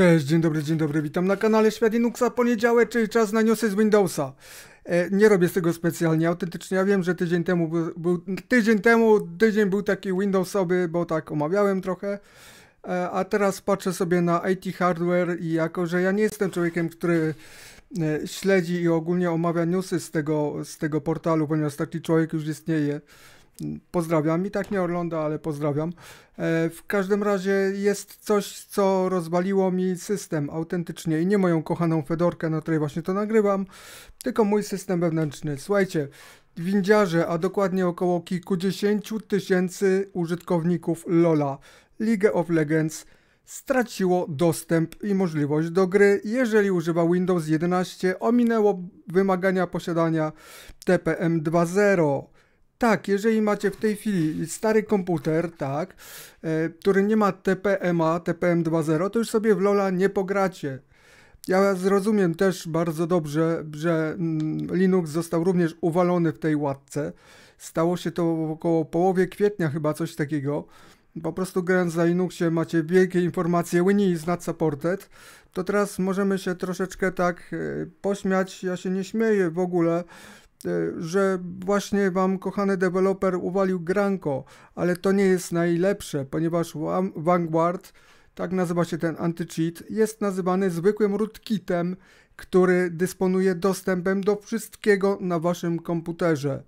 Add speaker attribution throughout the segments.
Speaker 1: Cześć, dzień dobry, dzień dobry, witam na kanale Świat Linuxa, poniedziałek, czyli czas na newsy z Windowsa. E, nie robię z tego specjalnie, autentycznie, ja wiem, że tydzień temu był, był tydzień temu, tydzień był taki Windowsowy, bo tak omawiałem trochę, e, a teraz patrzę sobie na IT Hardware i jako, że ja nie jestem człowiekiem, który e, śledzi i ogólnie omawia newsy z tego, z tego portalu, ponieważ taki człowiek już istnieje, Pozdrawiam i tak nie Orlando ale pozdrawiam. E, w każdym razie jest coś, co rozwaliło mi system autentycznie i nie moją kochaną Fedorkę, na której właśnie to nagrywam, tylko mój system wewnętrzny. Słuchajcie, windziarze, a dokładnie około kilkudziesięciu tysięcy użytkowników LoLa, League of Legends, straciło dostęp i możliwość do gry, jeżeli używa Windows 11, ominęło wymagania posiadania TPM 2.0. Tak, jeżeli macie w tej chwili stary komputer, tak, e, który nie ma TPMA, TPM 2.0, to już sobie w Lola nie pogracie. Ja zrozumiem też bardzo dobrze, że mm, Linux został również uwalony w tej łatce. Stało się to około połowie kwietnia chyba coś takiego. Po prostu grając za Linuxie macie wielkie informacje Winnie is not supported. To teraz możemy się troszeczkę tak e, pośmiać. Ja się nie śmieję w ogóle E, że właśnie wam kochany deweloper uwalił granko, ale to nie jest najlepsze, ponieważ Vanguard, tak nazywa się ten anti-cheat, jest nazywany zwykłym rootkitem, który dysponuje dostępem do wszystkiego na waszym komputerze.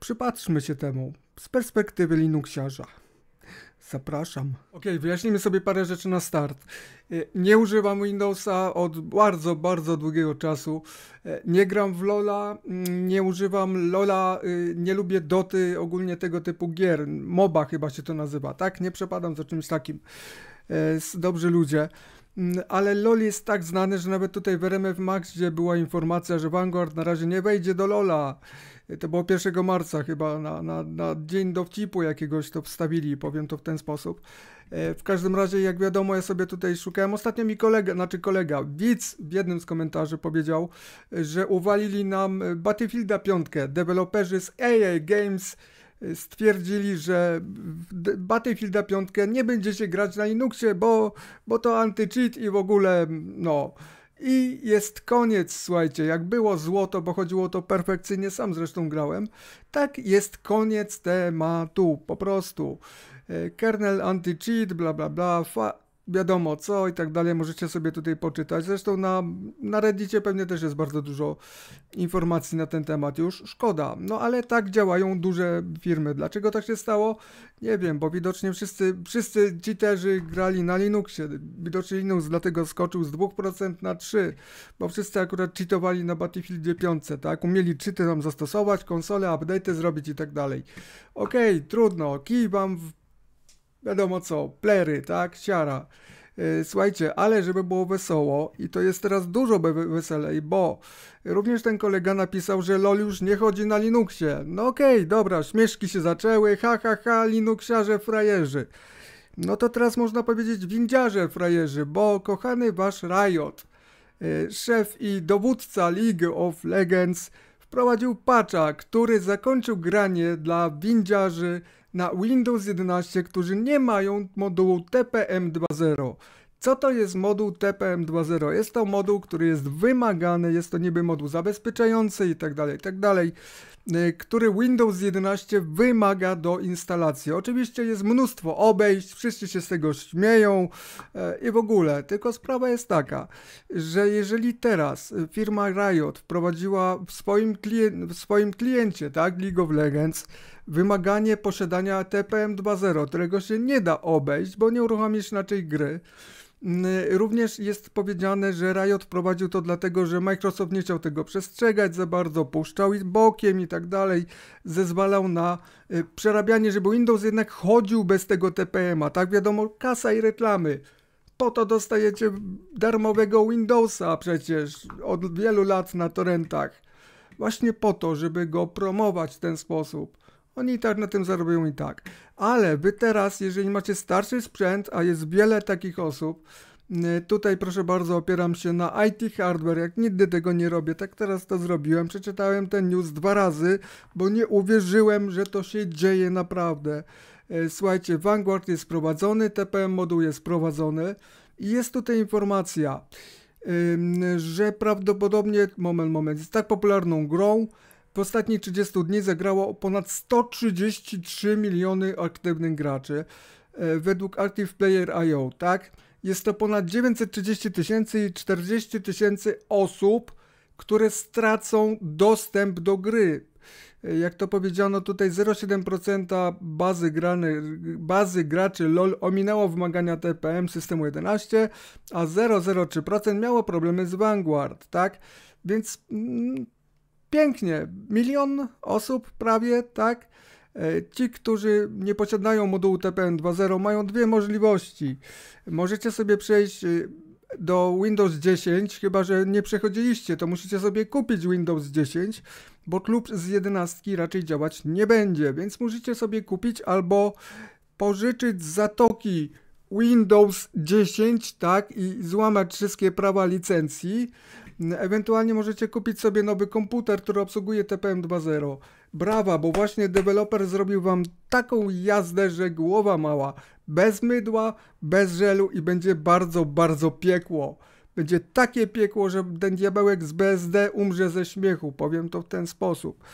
Speaker 1: Przypatrzmy się temu z perspektywy Linuxiarza. Zapraszam. Ok, wyjaśnijmy sobie parę rzeczy na start. E, nie używam Windowsa od bardzo, bardzo długiego czasu. E, nie gram w Lola, mm, nie używam Lola, y, nie lubię doty, ogólnie tego typu gier. MOBA chyba się to nazywa, tak? Nie przepadam za czymś takim. E, dobrzy ludzie. Mm, ale LoL jest tak znany, że nawet tutaj w RMF gdzie była informacja, że Vanguard na razie nie wejdzie do LoLa. To było 1 marca chyba, na, na, na dzień dowcipu jakiegoś to wstawili, powiem to w ten sposób. E, w każdym razie, jak wiadomo, ja sobie tutaj szukałem. Ostatnio mi kolega, znaczy kolega, widz w jednym z komentarzy powiedział, e, że uwalili nam Battlefielda 5, deweloperzy z EA Games stwierdzili, że Battlefielda 5 nie będziecie grać na Linuxie, bo, bo to anti-cheat i w ogóle no. I jest koniec, słuchajcie, jak było złoto, bo chodziło to perfekcyjnie, sam zresztą grałem, tak jest koniec tematu, po prostu. E, kernel anti-cheat, bla bla bla, fa wiadomo co i tak dalej, możecie sobie tutaj poczytać. Zresztą na, na Reddicie pewnie też jest bardzo dużo informacji na ten temat już, szkoda. No ale tak działają duże firmy. Dlaczego tak się stało? Nie wiem, bo widocznie wszyscy, wszyscy cheaterzy grali na Linuxie. Widocznie Linux dlatego skoczył z 2% na 3%, bo wszyscy akurat cheatowali na Battlefieldzie 5, tak? Umieli cheaty nam zastosować, konsole, update'y zrobić i tak dalej. Okej, okay, trudno, kij wam w wiadomo co, plery, tak, siara. E, słuchajcie, ale żeby było wesoło i to jest teraz dużo weselej, bo również ten kolega napisał, że LOL już nie chodzi na Linuxie. No okej, okay, dobra, śmieszki się zaczęły, ha ha ha, Linuxiarze frajerzy. No to teraz można powiedzieć windziarze frajerzy, bo kochany wasz Riot, e, szef i dowódca League of Legends prowadził patcha, który zakończył granie dla windziarzy na Windows 11, którzy nie mają modułu TPM 2.0. Co to jest moduł TPM2.0? Jest to moduł, który jest wymagany, jest to niby moduł zabezpieczający itd., tak itd., tak y, który Windows 11 wymaga do instalacji. Oczywiście jest mnóstwo obejść, wszyscy się z tego śmieją y, i w ogóle, tylko sprawa jest taka, że jeżeli teraz firma Riot wprowadziła w swoim, klien w swoim kliencie, tak, League of Legends, wymaganie posiadania TPM 2.0, którego się nie da obejść, bo nie uruchomisz inaczej gry. Mm, również jest powiedziane, że Riot wprowadził to dlatego, że Microsoft nie chciał tego przestrzegać za bardzo, puszczał i bokiem i tak dalej, zezwalał na y, przerabianie, żeby Windows jednak chodził bez tego TPM-a, tak wiadomo, kasa i reklamy. Po to dostajecie darmowego Windowsa przecież od wielu lat na torrentach. Właśnie po to, żeby go promować w ten sposób. Oni i tak na tym zarobią i tak. Ale wy teraz, jeżeli macie starszy sprzęt, a jest wiele takich osób, y, Tutaj proszę bardzo opieram się na IT Hardware, jak nigdy tego nie robię, tak teraz to zrobiłem, przeczytałem ten news dwa razy, bo nie uwierzyłem, że to się dzieje naprawdę. Y, słuchajcie, Vanguard jest prowadzony, TPM moduł jest prowadzony i jest tutaj informacja, że prawdopodobnie, moment, moment, jest tak popularną grą, w ostatnich 30 dni zagrało ponad 133 miliony aktywnych graczy e, według Active Player.io, tak? Jest to ponad 930 tysięcy i 40 tysięcy osób, które stracą dostęp do gry. E, jak to powiedziano tutaj, 0,7% bazy, grany, bazy graczy LOL ominęło wymagania TPM systemu 11, a 0,03% miało problemy z Vanguard, tak? Więc mm, pięknie, milion osób prawie, tak? E, ci, którzy nie posiadają modułu tpn 2.0 mają dwie możliwości. Możecie sobie przejść y, do Windows 10, chyba że nie przechodziliście, to musicie sobie kupić Windows 10, bo klub z 11 raczej działać nie będzie, więc musicie sobie kupić albo pożyczyć z zatoki Windows 10, tak, i złamać wszystkie prawa licencji. No, ewentualnie możecie kupić sobie nowy komputer, który obsługuje TPM 2.0. Brawa, bo właśnie deweloper zrobił wam taką jazdę, że głowa mała. Bez mydła, bez żelu i będzie bardzo, bardzo piekło. Będzie takie piekło, że ten diabełek z BSD umrze ze śmiechu, powiem to w ten sposób.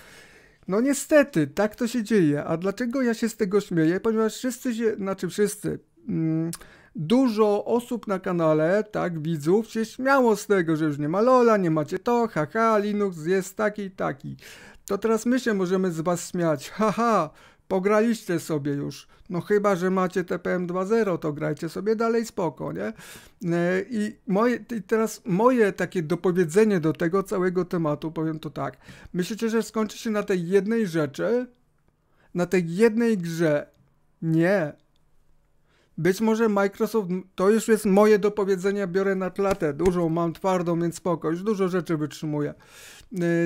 Speaker 1: No niestety, tak to się dzieje. A dlaczego ja się z tego śmieję? Ponieważ wszyscy się, znaczy wszyscy, mm, dużo osób na kanale, tak, widzów się śmiało z tego, że już nie ma Lola, nie macie to, haha, Linux jest taki i taki. To teraz my się możemy z was śmiać, haha, pograliście sobie już. No chyba, że macie TPM 2.0, to grajcie sobie dalej spoko, nie? E, I, moje, I teraz moje takie dopowiedzenie do tego całego tematu, powiem to tak. Myślicie, że skończy się na tej jednej rzeczy? Na tej jednej grze? Nie. Być może Microsoft, to już jest moje do powiedzenia, biorę na klatę. Dużą mam twardą, więc spoko, już dużo rzeczy wytrzymuję.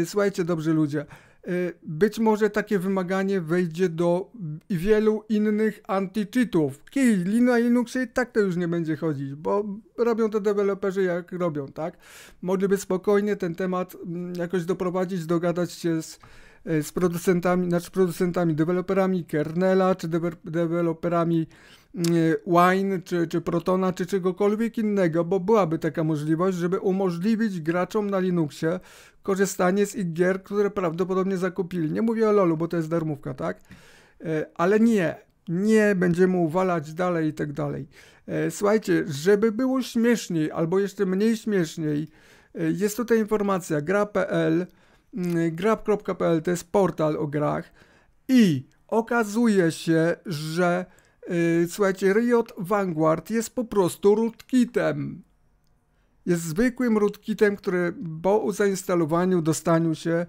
Speaker 1: Y, słuchajcie, dobrzy ludzie. Y, być może takie wymaganie wejdzie do wielu innych anti-cheatów. Kij, na Linuxie i tak to już nie będzie chodzić, bo robią to deweloperzy jak robią, tak? Mogliby spokojnie ten temat mm, jakoś doprowadzić, dogadać się z, y, z producentami, znaczy producentami, deweloperami kernela czy deweloperami E, wine, czy, czy Protona, czy czegokolwiek innego, bo byłaby taka możliwość, żeby umożliwić graczom na Linuxie korzystanie z ich gier, które prawdopodobnie zakupili. Nie mówię o LoLu, bo to jest darmówka, tak? E, ale nie, nie będziemy uwalać dalej i tak dalej. E, słuchajcie, żeby było śmieszniej, albo jeszcze mniej śmieszniej, jest tutaj informacja gra.pl, mm, gra.pl to jest portal o grach i okazuje się, że Y, słuchajcie, Riot Vanguard jest po prostu rootkitem. Jest zwykłym rootkitem, który po zainstalowaniu, dostaniu się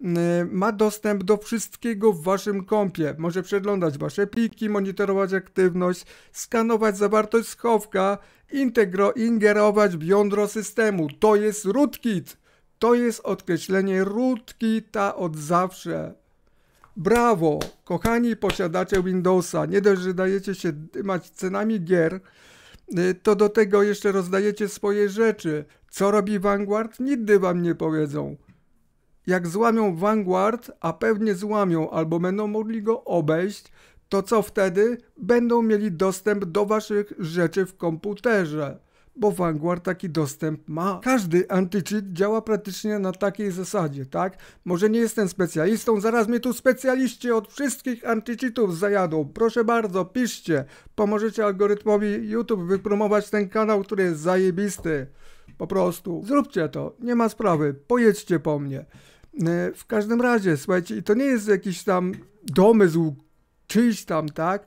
Speaker 1: y, ma dostęp do wszystkiego w waszym kompie. Może przeglądać wasze pliki, monitorować aktywność, skanować zawartość schowka, integro, ingerować w jądro systemu. To jest rootkit. To jest odkreślenie rootkita od zawsze. Brawo! Kochani posiadacze Windowsa, nie dość, że dajecie się dymać cenami gier, y, to do tego jeszcze rozdajecie swoje rzeczy. Co robi Vanguard? Nigdy wam nie powiedzą. Jak złamią Vanguard, a pewnie złamią, albo będą mogli go obejść, to co wtedy? Będą mieli dostęp do waszych rzeczy w komputerze bo Vanguard taki dostęp ma. Każdy antycheat działa praktycznie na takiej zasadzie, tak? Może nie jestem specjalistą, zaraz mnie tu specjaliści od wszystkich antycheatów zajadą. Proszę bardzo, piszcie. Pomożecie algorytmowi YouTube wypromować ten kanał, który jest zajebisty. Po prostu. Zróbcie to, nie ma sprawy, pojedźcie po mnie. E, w każdym razie, słuchajcie, i to nie jest jakiś tam domysł czyjś tam, tak?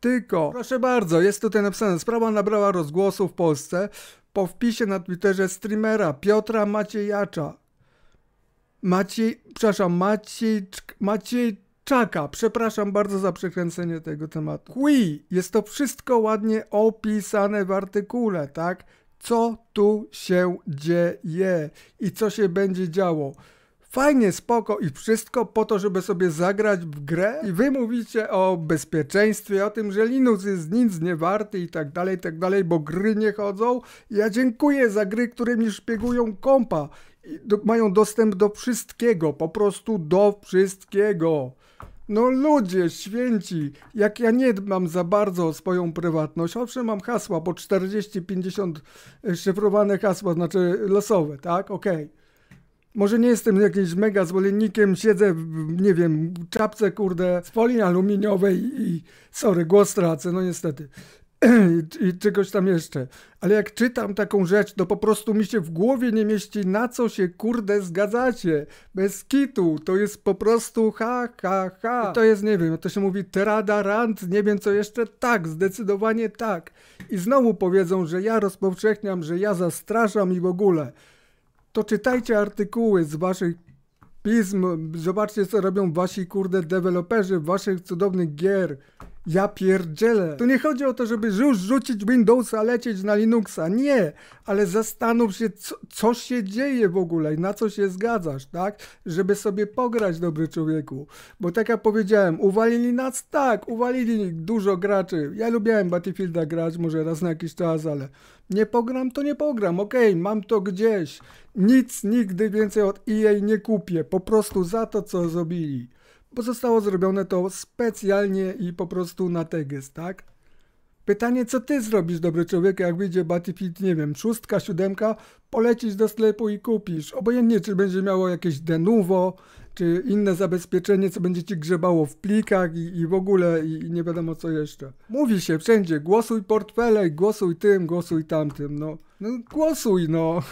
Speaker 1: Tylko, proszę bardzo, jest tutaj napisane, sprawa nabrała rozgłosu w Polsce po wpisie na Twitterze streamera Piotra Maciejacza. Maciej, przepraszam, Maciej, Maciejczaka. Przepraszam bardzo za przekręcenie tego tematu. Hui, jest to wszystko ładnie opisane w artykule, tak? Co tu się dzieje i co się będzie działo? fajnie, spoko i wszystko po to, żeby sobie zagrać w grę i wy mówicie o bezpieczeństwie, o tym, że Linux jest nic nie warty i tak dalej, i tak dalej, bo gry nie chodzą. Ja dziękuję za gry, które mi szpiegują kompa i do, mają dostęp do wszystkiego, po prostu do wszystkiego. No ludzie, święci, jak ja nie dbam za bardzo o swoją prywatność, owszem mam hasła, po 40-50 szyfrowane hasła, znaczy losowe, tak, okej. Okay może nie jestem jakimś mega zwolennikiem, siedzę w, nie wiem, czapce, kurde, z folii aluminiowej i, sorry, głos tracę, no niestety. I, I czegoś tam jeszcze. Ale jak czytam taką rzecz, to po prostu mi się w głowie nie mieści, na co się kurde zgadzacie. Bez kitu. To jest po prostu ha, ha, ha. I to jest, nie wiem, to się mówi trada, rant, nie wiem co jeszcze. Tak, zdecydowanie tak. I znowu powiedzą, że ja rozpowszechniam, że ja zastraszam i w ogóle to czytajcie artykuły z waszych pism, zobaczcie co robią wasi kurde deweloperzy waszych cudownych gier. Ja pierdzielę. Tu nie chodzi o to, żeby już rzucić Windowsa, lecieć na Linuxa. Nie, ale zastanów się, co, co się dzieje w ogóle i na co się zgadzasz, tak? Żeby sobie pograć, dobry człowieku. Bo tak jak powiedziałem, uwalili nas tak, uwalili dużo graczy. Ja lubiałem Battlefielda grać, może raz na jakiś czas, ale nie pogram, to nie pogram. Okej, okay, mam to gdzieś. Nic nigdy więcej od EA nie kupię. Po prostu za to, co zrobili bo zostało zrobione to specjalnie i po prostu na tegys, tak? Pytanie, co ty zrobisz, dobry człowiek, jak wyjdzie Battlefield, nie wiem, szóstka, siódemka, polecisz do sklepu i kupisz. Obojętnie, czy będzie miało jakieś denuwo, czy inne zabezpieczenie, co będzie ci grzebało w plikach i, i w ogóle, i, i, nie wiadomo co jeszcze. Mówi się wszędzie, głosuj portfelej, głosuj tym, głosuj tamtym, no. No głosuj, no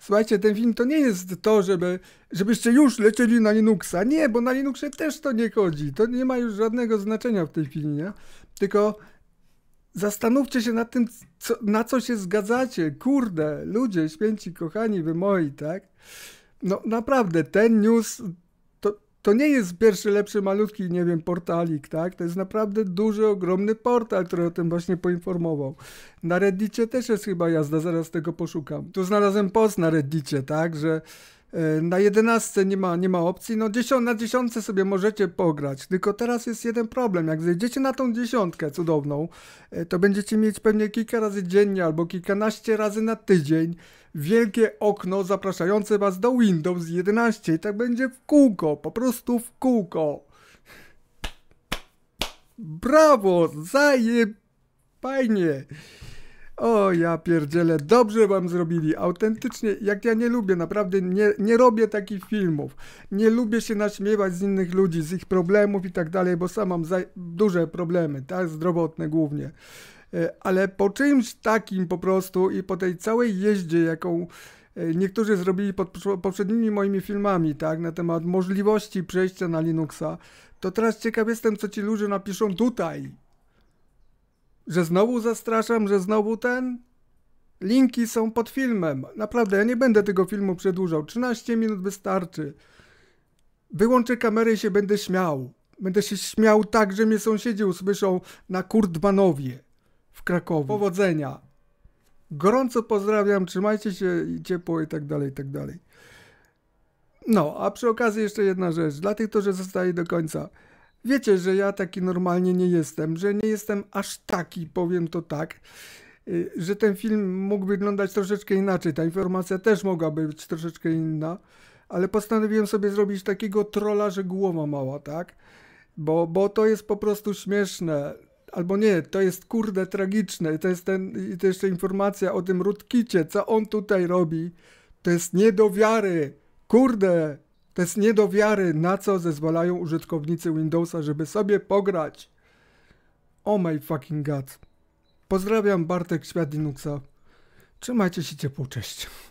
Speaker 1: słuchajcie, ten film to nie jest to, żeby, żebyście już lecieli na Linuxa. Nie, bo na Linuxie też to nie chodzi. To nie ma już żadnego znaczenia w tej chwili, nie? Tylko zastanówcie się nad tym, co, na co się zgadzacie. Kurde, ludzie, święci, kochani, wy moi, tak? No naprawdę, ten news to nie jest pierwszy lepszy malutki, nie wiem, portalik, tak? To jest naprawdę duży, ogromny portal, który o tym właśnie poinformował. Na Reddicie też jest chyba jazda, zaraz tego poszukam. Tu znalazłem post na Reddicie, tak? Że e, na jedenastce nie ma, nie ma opcji, no na dziesiątce sobie możecie pograć, tylko teraz jest jeden problem, jak zejdziecie na tą dziesiątkę cudowną, e, to będziecie mieć pewnie kilka razy dziennie albo kilkanaście razy na tydzień wielkie okno zapraszające Was do Windows 11 i tak będzie w kółko, po prostu w kółko. Brawo, zaje... Fajnie. O, ja pierdzielę, dobrze wam zrobili, autentycznie, jak ja nie lubię, naprawdę nie, nie robię takich filmów. Nie lubię się naśmiewać z innych ludzi, z ich problemów i tak dalej, bo sam mam duże problemy, tak, zdrowotne głównie. E, ale po czymś takim po prostu i po tej całej jeździe, jaką e, niektórzy zrobili pod poprzednimi moimi filmami, tak, na temat możliwości przejścia na Linuxa, to teraz ciekaw jestem, co ci ludzie napiszą tutaj. Że znowu zastraszam, że znowu ten? Linki są pod filmem. Naprawdę, ja nie będę tego filmu przedłużał. 13 minut wystarczy. Wyłączę kamerę i się będę śmiał. Będę się śmiał tak, że mnie sąsiedzi usłyszą na Kurtbanowie w Krakowie. Powodzenia. Gorąco pozdrawiam, trzymajcie się ciepło i tak dalej, i tak dalej. No, a przy okazji jeszcze jedna rzecz. Dla tych, którzy zostali do końca. Wiecie, że ja taki normalnie nie jestem, że nie jestem aż taki, powiem to tak, y, że ten film mógł wyglądać troszeczkę inaczej. Ta informacja też mogłaby być troszeczkę inna, ale postanowiłem sobie zrobić takiego trola, że głowa mała, tak? Bo, bo to jest po prostu śmieszne albo nie, to jest kurde tragiczne. I to jest ten, i to jeszcze informacja o tym Rutkicie, co on tutaj robi. To jest nie do wiary. Kurde, to jest nie do wiary, na co zezwalają użytkownicy Windowsa, żeby sobie pograć. Oh my fucking god. Pozdrawiam Bartek Świat Linuxa. Trzymajcie się ciepło, cześć.